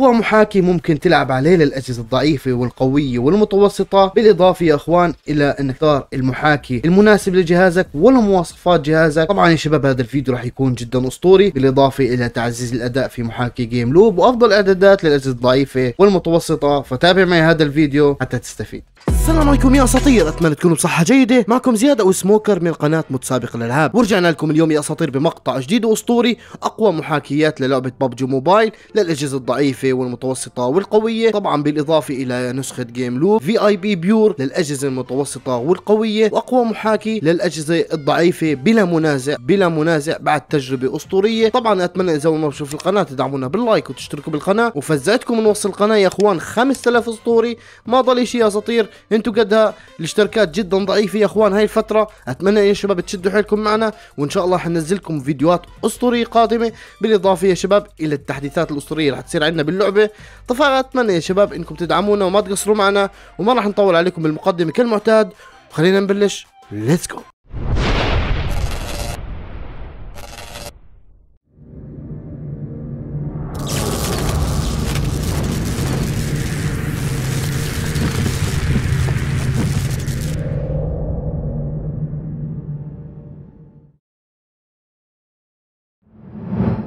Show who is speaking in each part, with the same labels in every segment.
Speaker 1: أقوى محاكي ممكن تلعب عليه للأجهزة الضعيفة والقوية والمتوسطة بالإضافة يا إخوان إلى أنك تختار المحاكي المناسب لجهازك ولمواصفات جهازك طبعا يا شباب هذا الفيديو راح يكون جدا أسطوري بالإضافة إلى تعزيز الأداء في محاكي جيم لوب وأفضل إعدادات للأجهزة الضعيفة والمتوسطة فتابع معي هذا الفيديو حتى تستفيد السلام عليكم يا اساطير اتمنى تكونوا بصحه جيده معكم زياد او سموكر من قناه متسابق الالعاب ورجعنا لكم اليوم يا اساطير بمقطع جديد واسطوري اقوى محاكيات للعبه ببجي موبايل للاجهزه الضعيفه والمتوسطه والقويه طبعا بالاضافه الى نسخه جيم لوب في اي بي بيور للاجهزه المتوسطه والقويه واقوى محاكي للاجهزه الضعيفه بلا منازع بلا منازع بعد تجربه اسطوريه طبعا اتمنى اذا اول ما بتشوفوا القناه تدعمونا باللايك وتشتركوا بالقناه وفزعتكم نوصل القناه يا اخوان 5000 اسطوري ما ضل شيء يا اساطير انتم قدها الاشتراكات جدا ضعيفه يا اخوان هاي الفتره اتمنى يا شباب تشدوا حيلكم معنا وان شاء الله حننزل لكم فيديوهات اسطوريه قادمه بالاضافه يا شباب الى التحديثات الاسطوريه رح تصير عندنا باللعبه فاتمنى يا شباب انكم تدعمونا وما تقصروا معنا وما راح نطول عليكم بالمقدمه كالمعتاد خلينا نبلش ليتس جو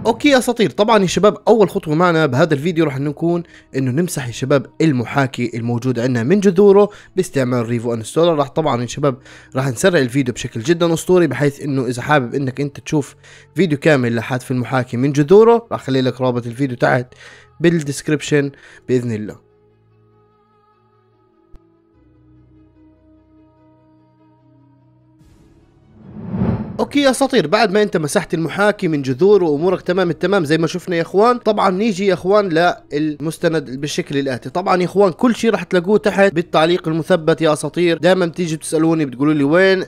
Speaker 1: اوكي يا اساطير طبعا يا شباب اول خطوه معنا بهذا الفيديو راح نكون انه نمسح يا شباب المحاكي الموجود عندنا من جذوره باستعمال ريفو انستولر راح طبعا يا شباب راح نسرع الفيديو بشكل جدا اسطوري بحيث انه اذا حابب انك انت تشوف فيديو كامل لحذف المحاكي من جذوره راح اخلي لك رابط الفيديو تحت بالدسكربشن باذن الله اوكي اساطير بعد ما انت مسحت المحاكي من جذور وامورك تمام التمام زي ما شفنا يا اخوان طبعا نيجي يا اخوان للمستند بالشكل الاتي طبعا يا اخوان كل شيء راح تلاقوه تحت بالتعليق المثبت يا اساطير دائما بتيجي بتسالوني بتقولوا لي وين ايش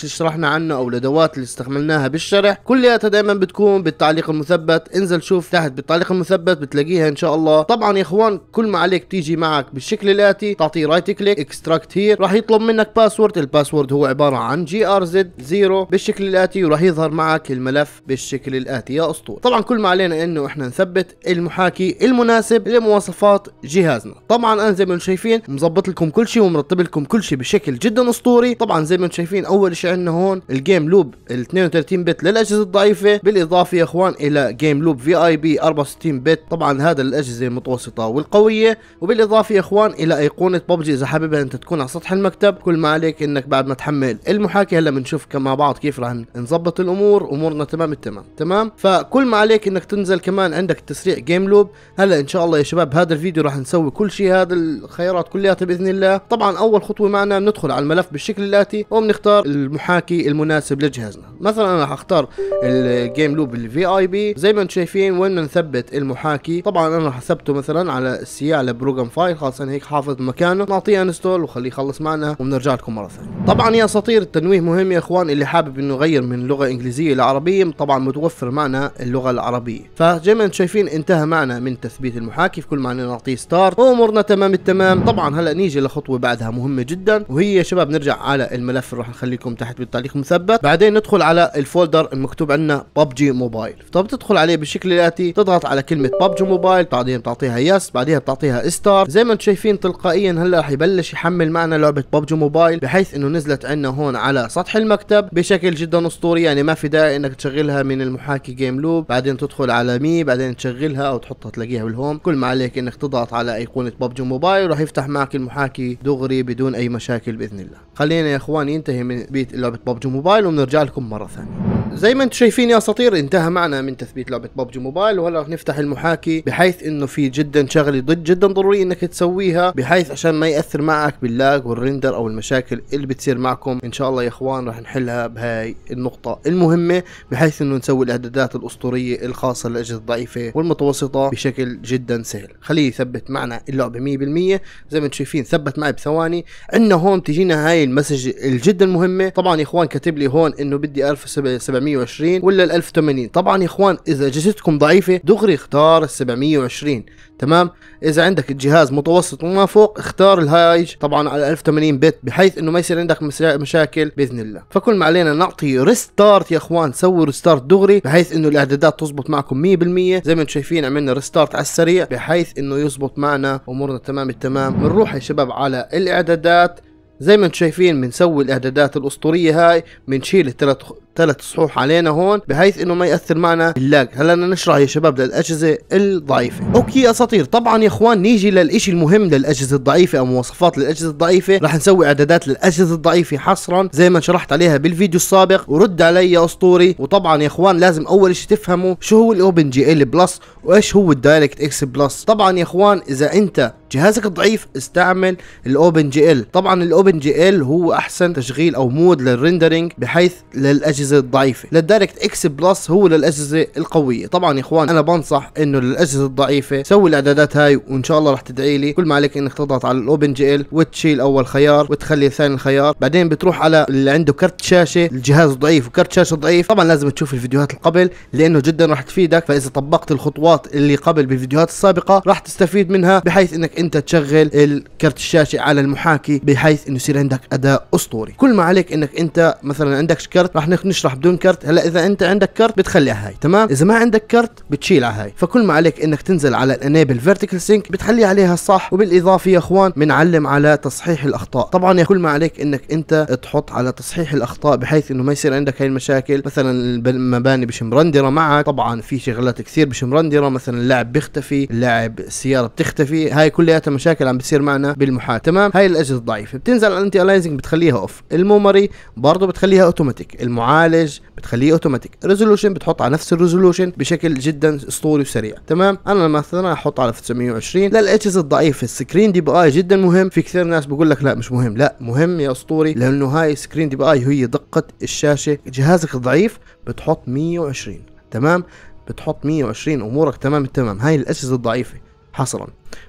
Speaker 1: اللي شرحنا عنه او الادوات اللي استعملناها بالشرح كلياتها دائما بتكون بالتعليق المثبت انزل شوف تحت بالتعليق المثبت بتلاقيها ان شاء الله طبعا يا اخوان كل ما عليك تيجي معك بالشكل الاتي تعطيه رايت كليك اكستراكت هير راح يطلب منك باسورد الباسورد هو عباره عن جي ار زد 0 بالشكل الاتي وراح يظهر معك الملف بالشكل الاتي يا اسطوره طبعا كل ما علينا انه احنا نثبت المحاكي المناسب لمواصفات جهازنا طبعا انا زي ما انتم شايفين مظبط لكم كل شيء ومرتب لكم كل شيء بشكل جدا اسطوري طبعا زي ما انتم شايفين اول شيء عندنا هون الجيم لوب ال 32 بت للاجهزه الضعيفه بالاضافه يا اخوان الى جيم لوب في اي بي 64 بت طبعا هذا للاجهزه المتوسطه والقويه وبالاضافه يا اخوان الى ايقونه ببجي اذا حاببها انت تكون على سطح المكتب كل ما عليك انك بعد ما تحمل المحاكي هلا بنشوف مع بعض كيف رح نظبط الامور امورنا تمام التمام تمام فكل ما عليك انك تنزل كمان عندك تسريع جيم لوب هلا ان شاء الله يا شباب هذا الفيديو رح نسوي كل شيء هذا الخيارات كلياتها باذن الله طبعا اول خطوه معنا بندخل على الملف بالشكل الاتي وبنختار المحاكي المناسب لجهازنا مثلا انا رح اختار الجيم لوب الفي اي بي زي ما انتم شايفين وين نثبت المحاكي طبعا انا رح اثبته مثلا على السي على بروجرام فايل خاصة هيك حافظ مكانه نعطيه انستول وخليه يخلص معنا وبنرجع لكم مره ثانيه طبعا يا اساطير التنويه مهم يا اخوان اللي حابب انه نغير من لغة إنجليزية عربية طبعا متوفر معنا اللغة العربية فزي ما انتم شايفين انتهى معنا من تثبيت المحاكي في كل معنى نعطيه ستارت وامورنا تمام التمام طبعا هلا نيجي لخطوة بعدها مهمة جدا وهي يا شباب نرجع على الملف اللي راح نخليكم تحت بالتعليق مثبت بعدين ندخل على الفولدر المكتوب عندنا ببجي موبايل طب تدخل عليه بالشكل الاتي تضغط على كلمة ببجي موبايل بعدين بتعطيها يس بعدها بتعطيها ستارت زي ما انتم شايفين تلقائيا هلا راح يبلش يحمل معنا لعبة ببجي موبايل بحيث انه نزلت عندنا هون على سطح المكتب بشكل جدا اسطوري يعني ما في داعي انك تشغلها من المحاكي جيم لوب بعدين تدخل على مي بعدين تشغلها او تحطها تلاقيها بالهوم كل ما عليك انك تضغط على ايقونه ببجي موبايل راح يفتح معك المحاكي دغري بدون اي مشاكل باذن الله خلينا يا اخوان ينتهي من بيت لعبه ببجي موبايل ونرجع لكم مره ثانيه زي ما انتم شايفين يا اساطير انتهى معنا من تثبيت لعبه ببجي موبايل وهلا رح نفتح المحاكي بحيث انه في جدا شغله ضد جدا ضروري انك تسويها بحيث عشان ما ياثر معك باللاج والرندر او المشاكل اللي بتصير معكم ان شاء الله يا اخوان رح نحلها بهاي النقطه المهمه بحيث انه نسوي الاعدادات الاسطوريه الخاصه للاجهزه الضعيفه والمتوسطه بشكل جدا سهل خليه يثبت معنا اللعبه 100% زي ما انتم شايفين ثبت معي بثواني عندنا هون تجينا هاي المسج الجدا مهمه طبعا يا اخوان كاتب لي هون انه بدي 1700 720 ولا ال 1080 طبعا يا اخوان اذا اجهزتكم ضعيفه دغري اختار ال 720 تمام اذا عندك الجهاز متوسط وما فوق اختار الهايج طبعا على 1080 بت بحيث انه ما يصير عندك مشاكل باذن الله فكل ما علينا نعطي ريستارت يا اخوان سوي ريستارت دغري بحيث انه الاعدادات تزبط معكم 100% زي ما انتم شايفين عملنا ريستارت على السريع بحيث انه يزبط معنا امورنا تمام التمام بنروح يا شباب على الاعدادات زي ما انتم شايفين بنسوي الاعدادات الاسطوريه هاي بنشيل الثلاث ثلاث صحوح علينا هون بحيث انه ما ياثر معنا اللاج هلا بدنا نشرح يا شباب للاجهزه الضعيفه اوكي اساطير طبعا يا اخوان نيجي للشيء المهم للاجهزه الضعيفه او مواصفات للاجهزه الضعيفه رح نسوي اعدادات للاجهزه الضعيفه حصرا زي ما شرحت عليها بالفيديو السابق ورد علي يا اسطوري وطبعا يا اخوان لازم اول شيء تفهموا شو هو الاوبن جي ال بلس وايش هو الدايركت اكس بلس طبعا يا اخوان اذا انت جهازك ضعيف استعمل الاوبن جي ال طبعا الاوبن جي ال هو احسن تشغيل او مود للريندرينج بحيث للاجهزه للاجهزه الضعيفه للدايركت اكس بلس هو للاجهزه القويه طبعا يا اخوان انا بنصح انه للاجهزه الضعيفه سوي الاعدادات هاي وان شاء الله رح تدعي لي كل ما عليك انك تضغط على الاوبن جي ال وتشيل اول خيار وتخلي ثاني الخيار بعدين بتروح على اللي عنده كرت شاشه الجهاز ضعيف وكرت شاشه ضعيف طبعا لازم تشوف الفيديوهات اللي قبل لانه جدا رح تفيدك فاذا طبقت الخطوات اللي قبل بالفيديوهات السابقه رح تستفيد منها بحيث انك انت تشغل الكرت الشاشه على المحاكي بحيث انه يصير عندك اداء اسطوري كل ما عليك انك انت مثلا عندك كرت رح نخ نشرح بدون كرت هلا اذا انت عندك كرت بتخلي على هاي تمام اذا ما عندك كرت بتشيل على هاي فكل ما عليك انك تنزل على الانيبل فيرتيكال سينك بتخلي عليها صح وبالاضافه يا اخوان بنعلم على تصحيح الاخطاء طبعا يا كل ما عليك انك انت تحط على تصحيح الاخطاء بحيث انه ما يصير عندك هاي المشاكل مثلا المباني مش مرندره معك طبعا في شغلات كثير مش مرندره مثلا اللاعب بيختفي اللاعب السياره بتختفي هاي كلياتها مشاكل عم بتصير معنا بالمحاكاه تمام هاي الاجهزه الضعيفه بتنزل على الانتي الايزنج بتخليها اوف الميموري برضه بتخليها اوتوماتيك المعالج معالج بتخليه اوتوماتيك ريزولوشن بتحط على نفس الريزولوشن بشكل جدا اسطوري وسريع تمام انا مثلا احط على 920 للاجهزه الضعيفه السكرين دي بي اي جدا مهم في كثير ناس بقول لك لا مش مهم لا مهم يا اسطوري لانه هاي سكرين دي بي اي هي دقه الشاشه جهازك الضعيف بتحط 120 تمام بتحط 120 امورك تمام التمام هاي الاجهزه الضعيفه حصرا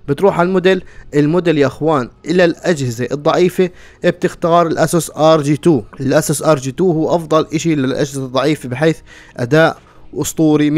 Speaker 1: بتروح على الموديل الموديل يا اخوان الى الاجهزه الضعيفه بتختار الاسوس ار جي 2 الاسوس ار جي 2 هو افضل اشي للاجهزه الضعيفه بحيث اداء اسطوري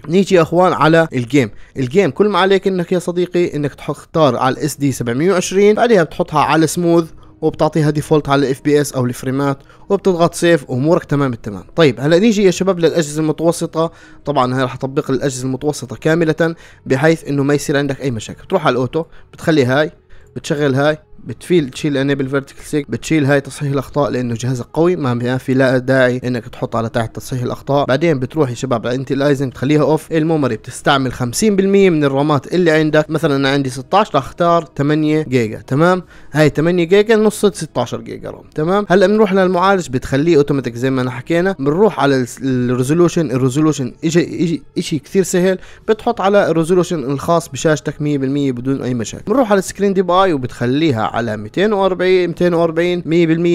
Speaker 1: 100% نيجي يا اخوان على الجيم الجيم كل ما عليك انك يا صديقي انك تختار على الاس دي 720 بعدها بتحطها على سموث وبتعطيها ديفولت على الاف بي اس او الفريمات وبتضغط سيف وامورك تمام التمام طيب هلا نيجي يا شباب للاجهزه المتوسطه طبعا هي رح اطبق الاجهزه المتوسطه كامله بحيث انه ما يصير عندك اي مشاكل بتروح على الاوتو بتخلي هاي بتشغل هاي بتفيل تشيل انيبل فيرتيكال سيج بتشيل هاي تصحيح الاخطاء لانه جهازك قوي ما في لا داعي انك تحط على تحت تصحيح الاخطاء بعدين بتروح يا شباب لانتلايزنج تخليها اوف الميموري بتستعمل 50% من الرامات اللي عندك مثلا انا عندي 16 راح اختار 8 جيجا تمام هاي 8 جيجا نص 16 جيجا رام تمام هلا بنروح للمعالج بتخليه اوتوماتيك زي ما انا حكينا بنروح على الريزولوشن الريزولوشن شيء شيء كثير سهل بتحط على الريزولوشن الخاص بشاشتك 100% بدون اي مشاكل بنروح على السكرين دي باي وبتخليها على 240 240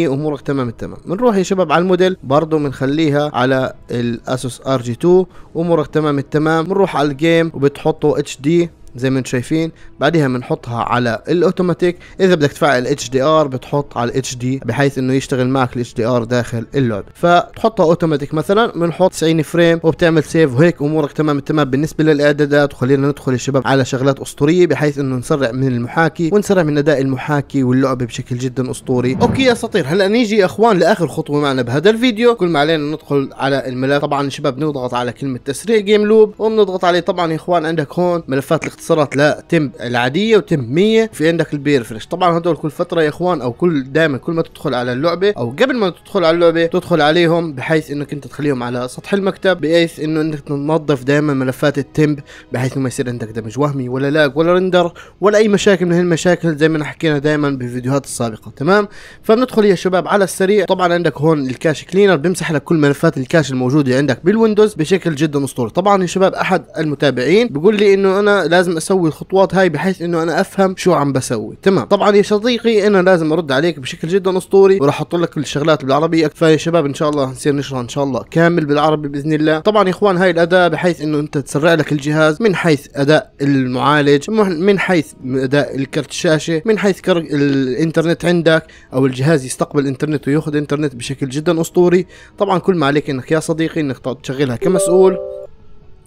Speaker 1: 100% امورك تمام التمام بنروح يا شباب على الموديل برضه بنخليها على الاسوس ار جي 2 امورك تمام التمام بنروح على الجيم وبتحطه اتش دي زي ما انتم شايفين بعدها بنحطها على الاوتوماتيك اذا بدك تفعل اتش دي ار بتحط على الاتش دي بحيث انه يشتغل معك الاتش دي ار داخل اللعبه فتحطها اوتوماتيك مثلا بنحط 90 فريم وبتعمل سيف وهيك امورك تمام تمام بالنسبه للاعدادات وخلينا ندخل يا شباب على شغلات اسطوريه بحيث انه نسرع من المحاكي ونسرع من اداء المحاكي واللعبه بشكل جدا اسطوري اوكي يا اساطير هلا نيجي يا اخوان لاخر خطوه معنا بهذا الفيديو كل ما علينا ندخل على الملف طبعا شباب نضغط على كلمه تسريع جيم لوب وبنضغط عليه طبعا يا اخوان عندك هون ملفات صارت لتمب العاديه وتمب 100 في عندك البير فريش طبعا هدول كل فتره يا اخوان او كل دائما كل ما تدخل على اللعبه او قبل ما تدخل على اللعبه تدخل عليهم بحيث انك انت تخليهم على سطح المكتب بحيث انه انك تنظف دائما ملفات التمب بحيث انه ما يصير عندك دمج وهمي ولا لاج ولا رندر ولا اي مشاكل من هالمشاكل زي ما حكينا دائما بالفيديوهات السابقه تمام فبندخل يا شباب على السريع طبعا عندك هون الكاش كلينر بيمسح لك كل ملفات الكاش الموجوده عندك بالويندوز بشكل جدا اسطوري طبعا يا شباب احد المتابعين بيقول لي انه انا لازم لازم اسوي الخطوات هاي بحيث انه انا افهم شو عم بسوي تمام طبعا يا صديقي انا لازم ارد عليك بشكل جدا اسطوري وراح احط لك الشغلات بالعربي اكثر فيا شباب ان شاء الله نصير نشرها ان شاء الله كامل بالعربي باذن الله طبعا يا اخوان هاي الاداه بحيث انه انت تسرع لك الجهاز من حيث اداء المعالج من حيث اداء الكرت الشاشه من حيث الانترنت عندك او الجهاز يستقبل انترنت وياخذ انترنت بشكل جدا اسطوري طبعا كل ما عليك انك يا صديقي انك تشغلها كمسؤول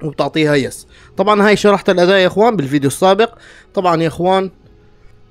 Speaker 1: وبتعطيها يس طبعا هاي شرحت الاداء يا اخوان بالفيديو السابق طبعا يا اخوان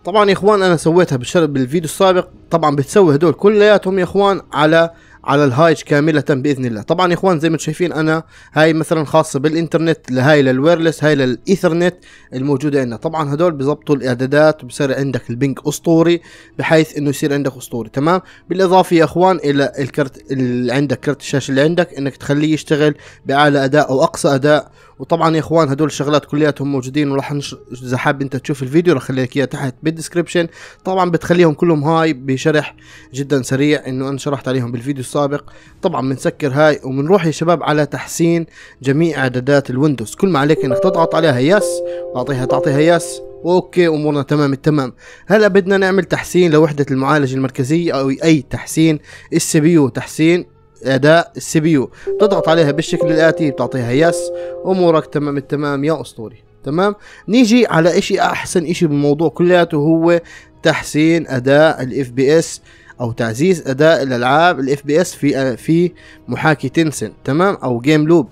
Speaker 1: طبعا يا اخوان انا سويتها بالفيديو السابق طبعا بتسوي هدول كلياتهم يا اخوان على على الهايج كاملة بإذن الله طبعا يا إخوان زي ما شايفين أنا هاي مثلا خاصة بالإنترنت هاي للويرلس هاي للإيثرنت الموجودة عندنا طبعا هدول بيضبطوا الإعدادات وبصير عندك البنك أسطوري بحيث إنه يصير عندك أسطوري تمام بالإضافة يا إخوان إلى الكرت اللي عندك كرت الشاشة اللي عندك إنك تخليه يشتغل بأعلى أداء أو أقصى أداء وطبعا يا اخوان هدول الشغلات كلياتهم موجودين وراح نش... اذا حاب انت تشوف الفيديو راح اخلي لك اياه تحت بالدسكربشن طبعا بتخليهم كلهم هاي بشرح جدا سريع انه انا شرحت عليهم بالفيديو السابق طبعا بنسكر هاي وبنروح يا شباب على تحسين جميع اعدادات الويندوز كل ما عليك انك تضغط عليها يس واعطيها تعطيها يس اوكي امورنا تمام التمام هلا بدنا نعمل تحسين لوحده المعالج المركزيه او اي تحسين السي بي يو تحسين اداء السي بي يو بتضغط عليها بالشكل الاتي بتعطيها يس امورك تمام التمام يا اسطوري تمام نيجي على اشي احسن اشي بالموضوع كلياته هو تحسين اداء الاف بي اس او تعزيز اداء الالعاب الاف بي اس في في محاكي تنسن تمام او جيم لوب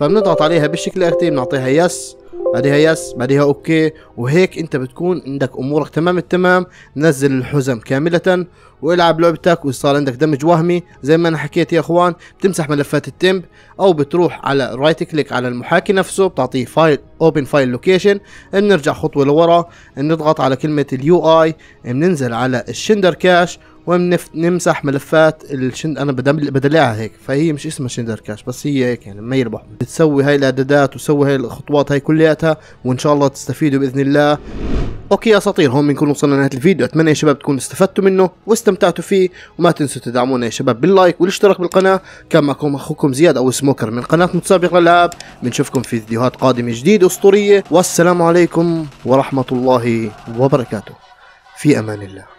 Speaker 1: فبنضغط عليها بالشكل الاتي بنعطيها يس بعدها يس بعدها اوكي وهيك انت بتكون عندك امورك تمام التمام نزل الحزم كاملة والعب لعبتك وصار عندك دمج وهمي زي ما انا حكيت يا اخوان بتمسح ملفات التمب او بتروح على رايت كليك على المحاكي نفسه بتعطيه فايل اوبن فايل لوكيشن بنرجع خطوة لورا بنضغط على كلمة اليو اي بننزل على الشندر كاش ونمسح ملفات الشند انا بدلعها هيك فهي مش اسمها شندر كاش بس هي هيك يعني ميل بحر بتسوي هاي الاعدادات وتسوي هاي الخطوات هاي كلياتها وان شاء الله تستفيدوا باذن الله اوكي يا اساطير هون بنكون وصلنا لنهايه الفيديو اتمنى يا شباب تكونوا استفدتوا منه واستمتعتوا فيه وما تنسوا تدعمونا يا شباب باللايك والاشتراك بالقناه كان معكم اخوكم زياد او سموكر من قناه متسابق الالعاب بنشوفكم في فيديوهات قادمه جديده اسطوريه والسلام عليكم ورحمه الله وبركاته في امان الله